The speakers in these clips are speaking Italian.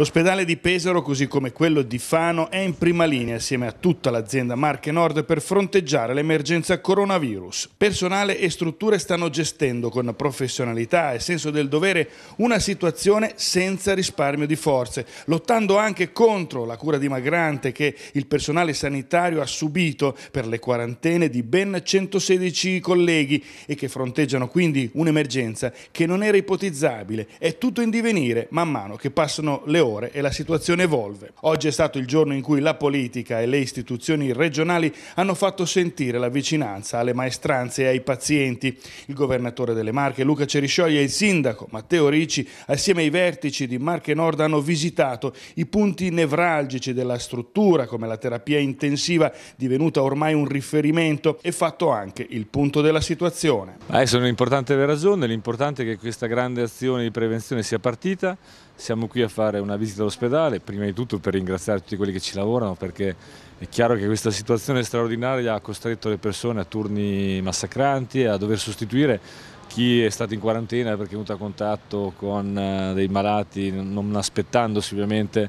L'ospedale di Pesaro, così come quello di Fano, è in prima linea assieme a tutta l'azienda Marche Nord per fronteggiare l'emergenza coronavirus. Personale e strutture stanno gestendo con professionalità e senso del dovere una situazione senza risparmio di forze, lottando anche contro la cura dimagrante che il personale sanitario ha subito per le quarantene di ben 116 colleghi e che fronteggiano quindi un'emergenza che non era ipotizzabile. È tutto in divenire man mano che passano le ore ore e la situazione evolve. Oggi è stato il giorno in cui la politica e le istituzioni regionali hanno fatto sentire la vicinanza alle maestranze e ai pazienti. Il governatore delle Marche Luca Ceriscioli e il sindaco Matteo Ricci assieme ai vertici di Marche Nord hanno visitato i punti nevralgici della struttura come la terapia intensiva divenuta ormai un riferimento e fatto anche il punto della situazione. Eh, sono importante le ragioni, l'importante è che questa grande azione di prevenzione sia partita, siamo qui a fare una visita all'ospedale, prima di tutto per ringraziare tutti quelli che ci lavorano perché è chiaro che questa situazione straordinaria ha costretto le persone a turni massacranti e a dover sostituire chi è stato in quarantena perché è venuto a contatto con eh, dei malati non aspettandosi ovviamente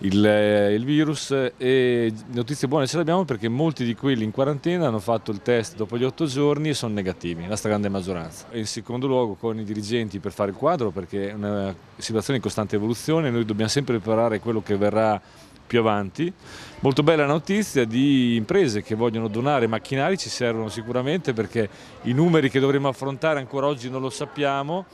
il, eh, il virus e notizie buone ce l'abbiamo perché molti di quelli in quarantena hanno fatto il test dopo gli otto giorni e sono negativi, la stragrande maggioranza. E in secondo luogo con i dirigenti per fare il quadro perché è una situazione in costante evoluzione, noi dobbiamo sempre preparare quello che verrà più avanti. Molto bella notizia di imprese che vogliono donare macchinari, ci servono sicuramente perché i numeri che dovremo affrontare ancora oggi non lo sappiamo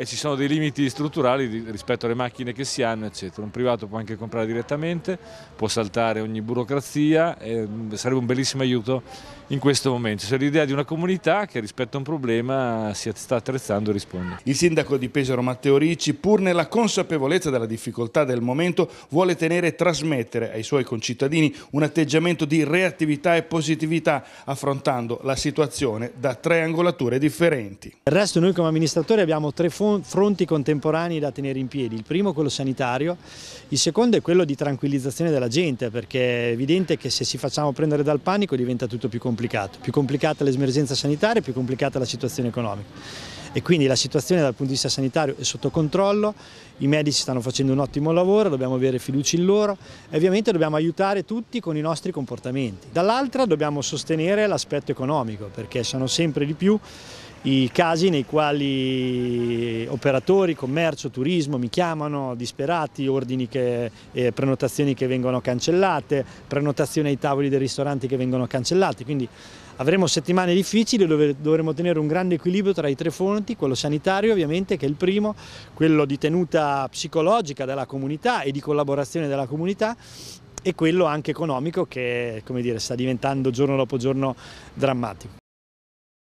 e ci sono dei limiti strutturali rispetto alle macchine che si hanno, eccetera. Un privato può anche comprare direttamente, può saltare ogni burocrazia, eh, sarebbe un bellissimo aiuto in questo momento. C'è l'idea di una comunità che rispetto a un problema si sta attrezzando e risponde. Il sindaco di Pesaro Matteo Ricci, pur nella consapevolezza della difficoltà del momento, vuole tenere e trasmettere ai suoi concittadini un atteggiamento di reattività e positività, affrontando la situazione da tre angolature differenti. Il resto noi come amministratori abbiamo tre fondi fronti contemporanei da tenere in piedi. Il primo è quello sanitario, il secondo è quello di tranquillizzazione della gente, perché è evidente che se ci facciamo prendere dal panico diventa tutto più complicato. Più complicata l'esmergenza sanitaria, più complicata la situazione economica e quindi la situazione dal punto di vista sanitario è sotto controllo, i medici stanno facendo un ottimo lavoro, dobbiamo avere fiducia in loro e ovviamente dobbiamo aiutare tutti con i nostri comportamenti. Dall'altra dobbiamo sostenere l'aspetto economico perché sono sempre di più i casi nei quali operatori, commercio, turismo mi chiamano disperati, ordini e eh, prenotazioni che vengono cancellate, prenotazioni ai tavoli dei ristoranti che vengono cancellati, quindi avremo settimane difficili dove dovremo tenere un grande equilibrio tra i tre fonti, quello sanitario ovviamente che è il primo, quello di tenuta psicologica della comunità e di collaborazione della comunità e quello anche economico che dire, sta diventando giorno dopo giorno drammatico.